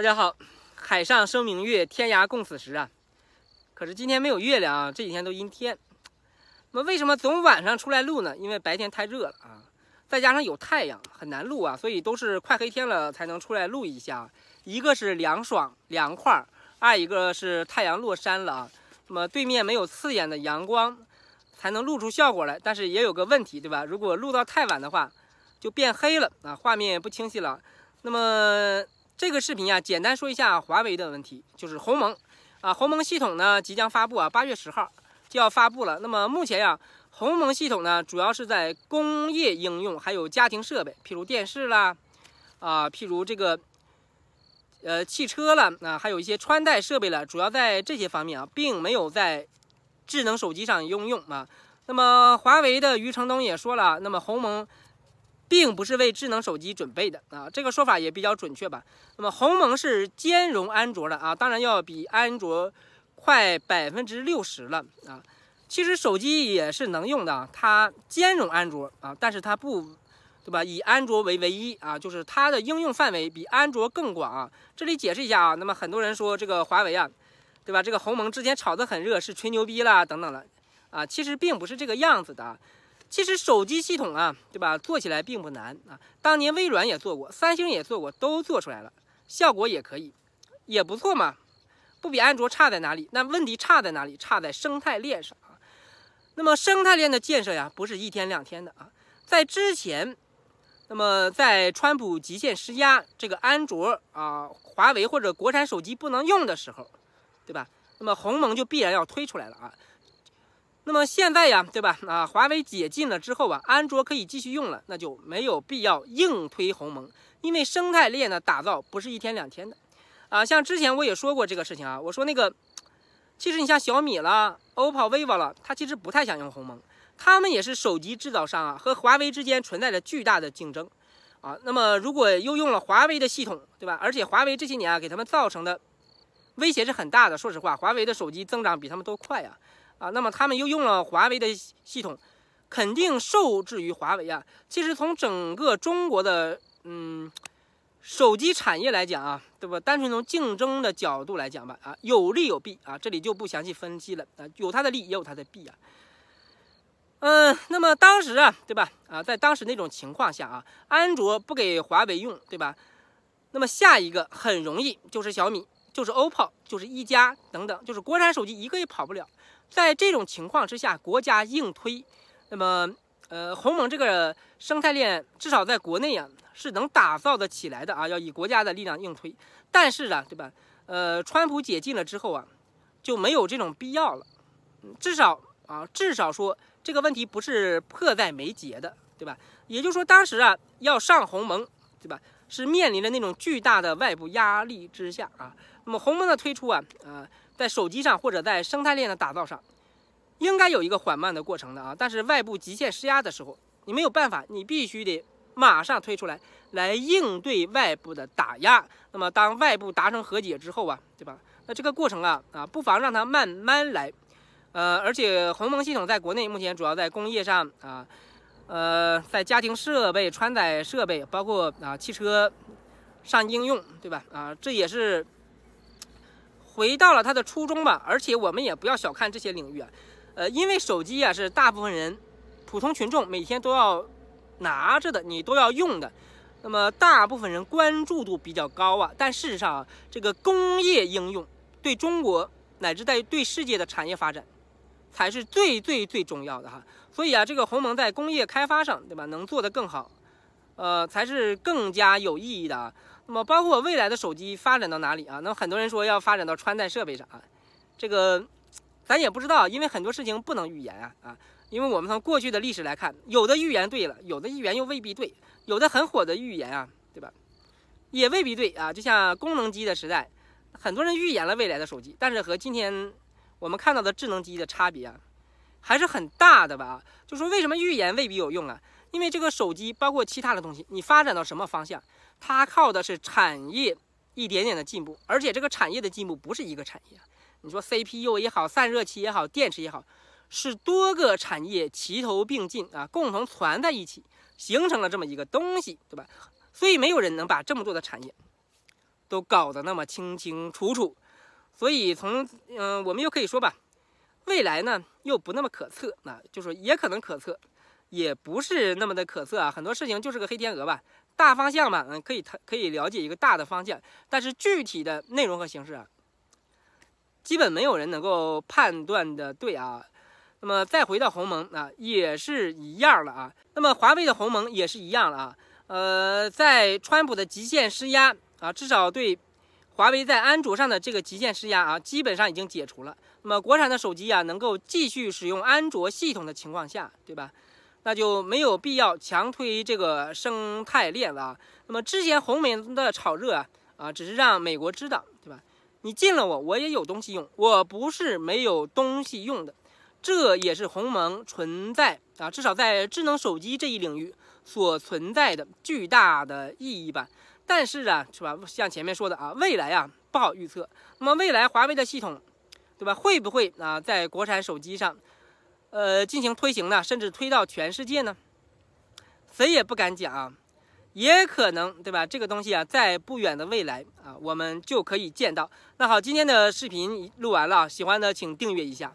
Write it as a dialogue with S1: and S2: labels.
S1: 大家好，海上生明月，天涯共此时啊。可是今天没有月亮啊，这几天都阴天。那么为什么总晚上出来录呢？因为白天太热了啊，再加上有太阳，很难录啊，所以都是快黑天了才能出来录一下。一个是凉爽凉快儿，二一个是太阳落山了啊。那么对面没有刺眼的阳光，才能露出效果来。但是也有个问题，对吧？如果录到太晚的话，就变黑了啊，画面不清晰了。那么。这个视频啊，简单说一下华为的问题，就是鸿蒙啊，鸿蒙系统呢即将发布啊，八月十号就要发布了。那么目前呀，鸿蒙系统呢主要是在工业应用，还有家庭设备，譬如电视啦，啊，譬如这个，呃，汽车了，啊，还有一些穿戴设备了，主要在这些方面啊，并没有在智能手机上应用啊。那么华为的余承东也说了，那么鸿蒙。并不是为智能手机准备的啊，这个说法也比较准确吧。那么鸿蒙是兼容安卓的啊，当然要比安卓快百分之六十了啊。其实手机也是能用的，它兼容安卓啊，但是它不，对吧？以安卓为唯一啊，就是它的应用范围比安卓更广。啊。这里解释一下啊，那么很多人说这个华为啊，对吧？这个鸿蒙之前炒得很热，是吹牛逼啦等等了啊，其实并不是这个样子的。其实手机系统啊，对吧？做起来并不难啊。当年微软也做过，三星也做过，都做出来了，效果也可以，也不错嘛，不比安卓差在哪里？那问题差在哪里？差在生态链上啊。那么生态链的建设呀，不是一天两天的啊。在之前，那么在川普极限施压，这个安卓啊、华为或者国产手机不能用的时候，对吧？那么鸿蒙就必然要推出来了啊。那么现在呀，对吧？啊，华为解禁了之后啊，安卓可以继续用了，那就没有必要硬推鸿蒙，因为生态链的打造不是一天两天的。啊，像之前我也说过这个事情啊，我说那个，其实你像小米了、OPPO、VIVO 了，它其实不太想用鸿蒙，他们也是手机制造商啊，和华为之间存在着巨大的竞争啊。那么如果又用了华为的系统，对吧？而且华为这些年啊给他们造成的威胁是很大的。说实话，华为的手机增长比他们都快啊。啊，那么他们又用了华为的系统，肯定受制于华为啊。其实从整个中国的嗯手机产业来讲啊，对吧？单纯从竞争的角度来讲吧，啊，有利有弊啊，这里就不详细分析了啊，有它的利，也有它的弊啊。嗯，那么当时啊，对吧？啊，在当时那种情况下啊，安卓不给华为用，对吧？那么下一个很容易就是小米。就是 OPPO，就是一加等等，就是国产手机一个也跑不了。在这种情况之下，国家硬推，那么，呃，鸿蒙这个生态链至少在国内啊是能打造的起来的啊，要以国家的力量硬推。但是啊，对吧？呃，川普解禁了之后啊，就没有这种必要了。至少啊，至少说这个问题不是迫在眉睫的，对吧？也就是说，当时啊要上鸿蒙，对吧？是面临着那种巨大的外部压力之下啊，那么鸿蒙的推出啊，呃，在手机上或者在生态链的打造上，应该有一个缓慢的过程的啊。但是外部极限施压的时候，你没有办法，你必须得马上推出来来应对外部的打压。那么当外部达成和解之后啊，对吧？那这个过程啊啊，不妨让它慢慢来。呃，而且鸿蒙系统在国内目前主要在工业上啊。呃，在家庭设备、穿戴设备，包括啊汽车上应用，对吧？啊，这也是回到了它的初衷吧。而且我们也不要小看这些领域啊，呃，因为手机啊是大部分人、普通群众每天都要拿着的，你都要用的。那么，大部分人关注度比较高啊。但事实上，这个工业应用对中国乃至在对世界的产业发展。才是最最最重要的哈，所以啊，这个鸿蒙在工业开发上，对吧，能做得更好，呃，才是更加有意义的啊。那么，包括未来的手机发展到哪里啊？那么很多人说要发展到穿戴设备上，啊，这个咱也不知道，因为很多事情不能预言啊啊，因为我们从过去的历史来看，有的预言对了，有的预言又未必对，有的很火的预言啊，对吧？也未必对啊。就像功能机的时代，很多人预言了未来的手机，但是和今天。我们看到的智能机的差别啊，还是很大的吧？就说为什么预言未必有用啊？因为这个手机包括其他的东西，你发展到什么方向，它靠的是产业一点点的进步，而且这个产业的进步不是一个产业，你说 CPU 也好，散热器也好，电池也好，是多个产业齐头并进啊，共同攒在一起，形成了这么一个东西，对吧？所以没有人能把这么多的产业都搞得那么清清楚楚。所以从嗯，我们又可以说吧，未来呢又不那么可测，那就是也可能可测，也不是那么的可测啊。很多事情就是个黑天鹅吧，大方向嘛，嗯，可以它可以了解一个大的方向，但是具体的内容和形式啊，基本没有人能够判断的对啊。那么再回到鸿蒙啊，也是一样了啊。那么华为的鸿蒙也是一样了啊。呃，在川普的极限施压啊，至少对。华为在安卓上的这个极限施压啊，基本上已经解除了。那么国产的手机呀，能够继续使用安卓系统的情况下，对吧？那就没有必要强推这个生态链了。啊。那么之前红梅的炒热啊，只是让美国知道，对吧？你进了我，我也有东西用，我不是没有东西用的。这也是鸿蒙存在啊，至少在智能手机这一领域所存在的巨大的意义吧。但是啊，是吧？像前面说的啊，未来啊不好预测。那么未来华为的系统，对吧？会不会啊在国产手机上，呃进行推行呢？甚至推到全世界呢？谁也不敢讲啊，也可能对吧？这个东西啊，在不远的未来啊，我们就可以见到。那好，今天的视频录完了，喜欢的请订阅一下。